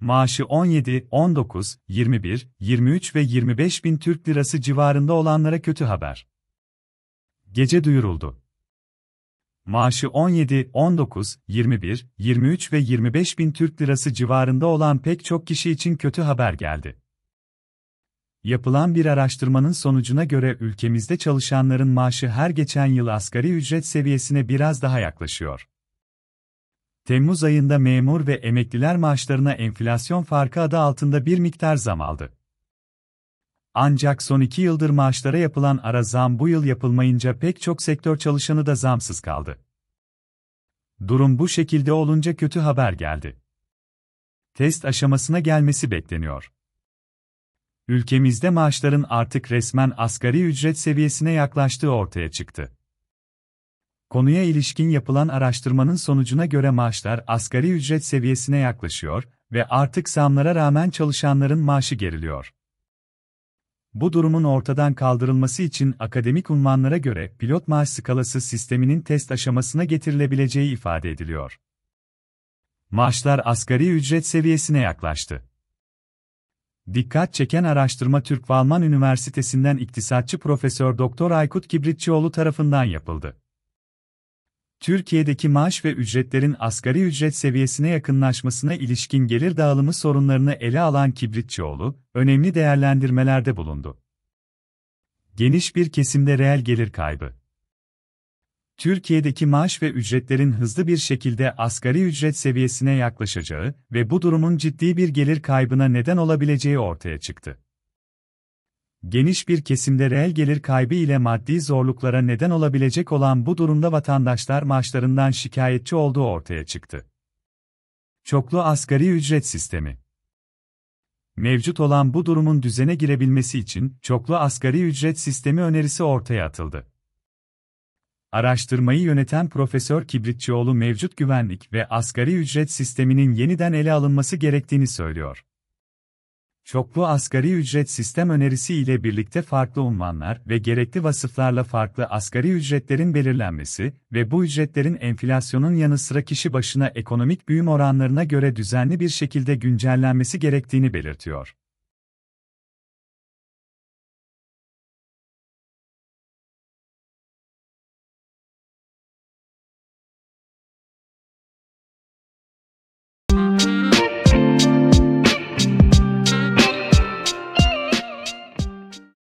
maaşı 17, 19, 21, 23 ve 25 bin Türk lirası civarında olanlara kötü haber. Gece duyuruldu. Maaşı 17, 19, 21, 23 ve 25 bin Türk lirası civarında olan pek çok kişi için kötü haber geldi. Yapılan bir araştırmanın sonucuna göre ülkemizde çalışanların maaşı her geçen yıl asgari ücret seviyesine biraz daha yaklaşıyor. Temmuz ayında memur ve emekliler maaşlarına enflasyon farkı adı altında bir miktar zam aldı. Ancak son iki yıldır maaşlara yapılan ara zam bu yıl yapılmayınca pek çok sektör çalışanı da zamsız kaldı. Durum bu şekilde olunca kötü haber geldi. Test aşamasına gelmesi bekleniyor. Ülkemizde maaşların artık resmen asgari ücret seviyesine yaklaştığı ortaya çıktı. Konuya ilişkin yapılan araştırmanın sonucuna göre maaşlar asgari ücret seviyesine yaklaşıyor ve artık zamlara rağmen çalışanların maaşı geriliyor. Bu durumun ortadan kaldırılması için akademik unvanlara göre pilot maaş skalası sisteminin test aşamasına getirilebileceği ifade ediliyor. Maaşlar asgari ücret seviyesine yaklaştı. Dikkat çeken araştırma Türk ve Üniversitesinden iktisatçı Profesör Doktor Aykut Kibritçioğlu tarafından yapıldı. Türkiye'deki maaş ve ücretlerin asgari ücret seviyesine yakınlaşmasına ilişkin gelir dağılımı sorunlarını ele alan Kibritçioğlu, önemli değerlendirmelerde bulundu. Geniş bir kesimde reel gelir kaybı. Türkiye'deki maaş ve ücretlerin hızlı bir şekilde asgari ücret seviyesine yaklaşacağı ve bu durumun ciddi bir gelir kaybına neden olabileceği ortaya çıktı geniş bir kesimde reel gelir kaybı ile maddi zorluklara neden olabilecek olan bu durumda vatandaşlar maaşlarından şikayetçi olduğu ortaya çıktı. Çoklu asgari ücret sistemi Mevcut olan bu durumun düzene girebilmesi için çoklu asgari ücret sistemi önerisi ortaya atıldı. Araştırmayı yöneten Profesör Kibritçioğlu mevcut güvenlik ve asgari ücret sisteminin yeniden ele alınması gerektiğini söylüyor. Çoklu asgari ücret sistem önerisi ile birlikte farklı unvanlar ve gerekli vasıflarla farklı asgari ücretlerin belirlenmesi ve bu ücretlerin enflasyonun yanı sıra kişi başına ekonomik büyüm oranlarına göre düzenli bir şekilde güncellenmesi gerektiğini belirtiyor.